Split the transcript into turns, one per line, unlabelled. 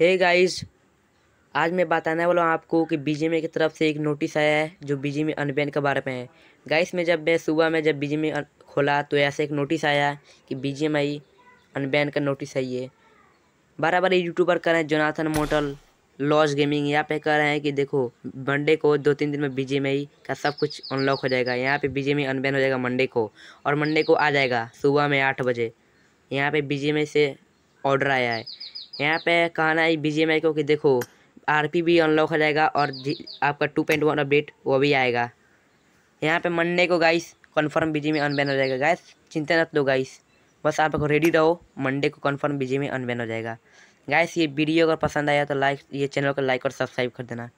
hey guys आज मैं बताने वाला हूँ आपको कि बीजेपी की तरफ से एक नोटिस आया है जो बीजेपी अनबैन के बारे में है गाइस में जब मैं सुबह में जब में खोला तो ऐसा एक नोटिस आया कि आई अनबैन का नोटिस है ये बारह बारह यूट्यूबर कर रहे हैं जोनाथन मोटल लॉज गेमिंग यहाँ पे कह रहे हैं कि देखो मंडे को दो तीन दिन में बीजेपी का सब कुछ अनलॉक हो जाएगा यहाँ पे बीजेपी अनबैन हो जाएगा मंडे को और मंडे को आ जाएगा सुबह में आठ बजे यहाँ पे बीजेपी से ऑर्डर आया है यहाँ पे कहना है बी को कि देखो आर पी भी अनलॉक हो जाएगा और आपका टू पॉइंट वन अपडेट वो भी आएगा यहाँ पे मंडे को गाइस कन्फर्म बीजे में अनबैन हो जाएगा गाइस चिंता मत लो गाइस बस आप रेडी रहो मंडे को कन्फर्म बीजे में अनबैन हो जाएगा गाइस ये वीडियो अगर पसंद आया तो लाइक ये चैनल को लाइक और सब्सक्राइब कर देना